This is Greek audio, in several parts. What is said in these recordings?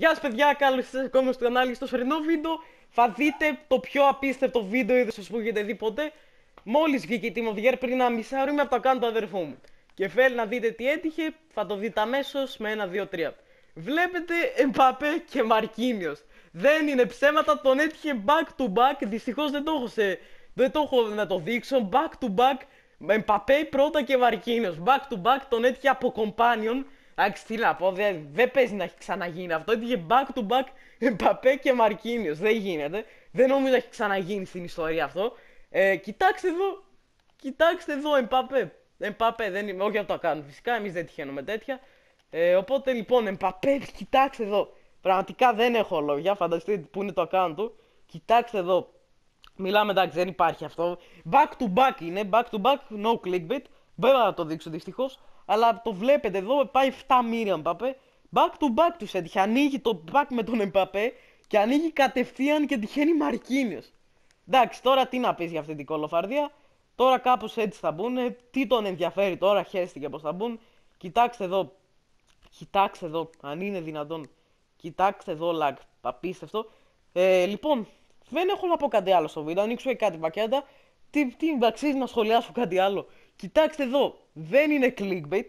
Γεια σας παιδιά, καλώς ήρθατε ακόμα στο κανάλι στο σωρινό βίντεο Θα δείτε το πιο απίστευτο βίντεο σα που έχετε δει ποτέ Μόλις βγήκε η Team πριν ένα ώρα είμαι από το κάνω του αδερφού μου Και θέλει να δείτε τι έτυχε, θα το δείτε αμέσως με ένα, δύο, τρία Βλέπετε Εμπαπέ και Μαρκίνιος. Δεν είναι ψέματα, τον έτυχε back to back, δυστυχώς δεν το έχω, δεν το να το δείξω Back to back, Εμπαπέ πρώτα και Μαρκίνιος. Back to back τον έτυχε από κομπάνιον. Εντάξει, τι να πω, δεν παίζει να έχει ξαναγίνει αυτό. Έτυχε back to back Μπαπέ και Μαρκίνιο. Δεν γίνεται. Δεν νομίζω να έχει ξαναγίνει στην ιστορία αυτό. Ε, κοιτάξτε εδώ. Κοιτάξτε εδώ, Εμπαπέ. Εμπαπέ, δεν είμαι. Όχι να το κάνουν φυσικά, εμείς δεν τυχαίνουμε τέτοια. Ε, οπότε λοιπόν, Εμπαπέ, κοιτάξτε εδώ. Πραγματικά δεν έχω λόγια. Φανταστείτε που είναι το account του. Κοιτάξτε εδώ. Μιλάμε εντάξει, δεν υπάρχει αυτό. Back to back είναι. Back to back, no clickbait. Βέβαια να το δείξω δυστυχώς. Αλλά το βλέπετε εδώ, πάει 7 μοίρια Μπαπέ. Back to back τους έτυχε. Ανοίγει το back με τον Μπαπέ και ανοίγει κατευθείαν και τυχαίνει Μαρκίνιος. Εντάξει, τώρα τι να πεις για αυτή την κολοφαρδία. Τώρα κάπως έτσι θα μπουν. Τι τον ενδιαφέρει τώρα, χαίρεστηκε πώ θα μπουν. Κοιτάξτε εδώ. Κοιτάξτε εδώ, αν είναι δυνατόν. Κοιτάξτε εδώ, lag. Απίστευτο. Ε, λοιπόν, δεν έχω να πω κάτι άλλο στο βίντεο. Ανοίξω κάτι πακέτα. Τι, τι αξίζει να σχολιάσω κάτι άλλο. Κοιτάξτε εδώ, δεν είναι clickbait.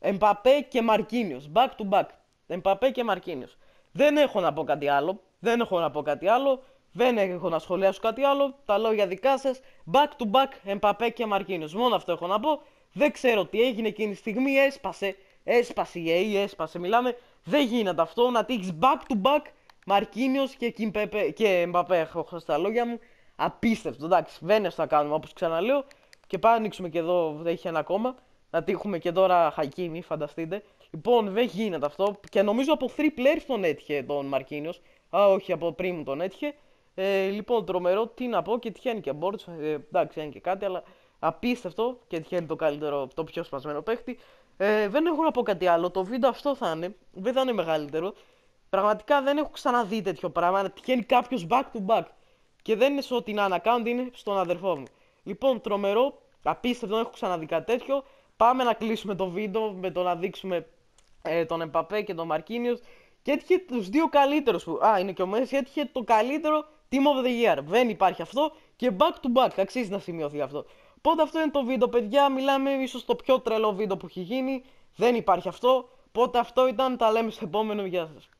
Εμπαπέ και Μαρκίνιο. Back to back. Εμπαπέ και Μαρκίνιος. Δεν έχω να πω κάτι άλλο. Δεν έχω να πω κάτι άλλο. Δεν έχω να σχολιάσω κάτι άλλο. Τα λόγια δικά σας. Back to back Εμπαπέ και Μαρκίνιος. Μόνο αυτό έχω να πω. Δεν ξέρω τι έγινε εκείνη τη στιγμή. Έσπασε. Έσπασε η ΑΕ, έσπασε. Μιλάμε. Δεν γίνεται αυτό να τύχεις back to back Μαρκίνιος και, και Έχω λόγια μου. Απίστευτο. Εντάξει, βένε θα κάνουμε όπως ξαναλέω. Και πάμε ανοίξουμε και εδώ, έχει ένα ακόμα. Να τύχουμε και τώρα Χακίνη, φανταστείτε. Λοιπόν, δεν γίνεται αυτό. Και νομίζω από 3 players τον έτυχε τον Μαρκίνιος. Α, όχι, από πριν μου τον έτυχε. Ε, λοιπόν, τρομερό, τι να πω και τυχαίνει και Μπόρτ. Ε, εντάξει, είναι και κάτι, αλλά απίστευτο και τυχαίνει το καλύτερο, το πιο σπασμένο παίχτη. Ε, δεν έχω να πω κάτι άλλο. Το βίντεο αυτό θα είναι. Δεν θα είναι μεγαλύτερο. Πραγματικά δεν έχω ξαναδεί τέτοιο πράγμα. τυχαίνει κάποιος back to back. Και δεν είναι σε ό,τι να είναι στον αδερφό μου. Λοιπόν, τρομερό, απίστευτο, δεν έχω ξαναδεί κάτι τέτοιο. Πάμε να κλείσουμε το βίντεο με το να δείξουμε ε, τον Εμπαπέ και τον Μαρκίνιος. Και έτυχε τους δύο καλύτερους που. Α, είναι και ο Μέση. Έτυχε το καλύτερο Team of the Year. Δεν υπάρχει αυτό. Και back to back. Αξίζει να σημειωθεί αυτό. Πότε αυτό είναι το βίντεο, παιδιά. Μιλάμε ίσως το πιο τρελό βίντεο που έχει γίνει. Δεν υπάρχει αυτό. Πότε αυτό ήταν. Τα λέμε στο επόμενο. Γεια σας.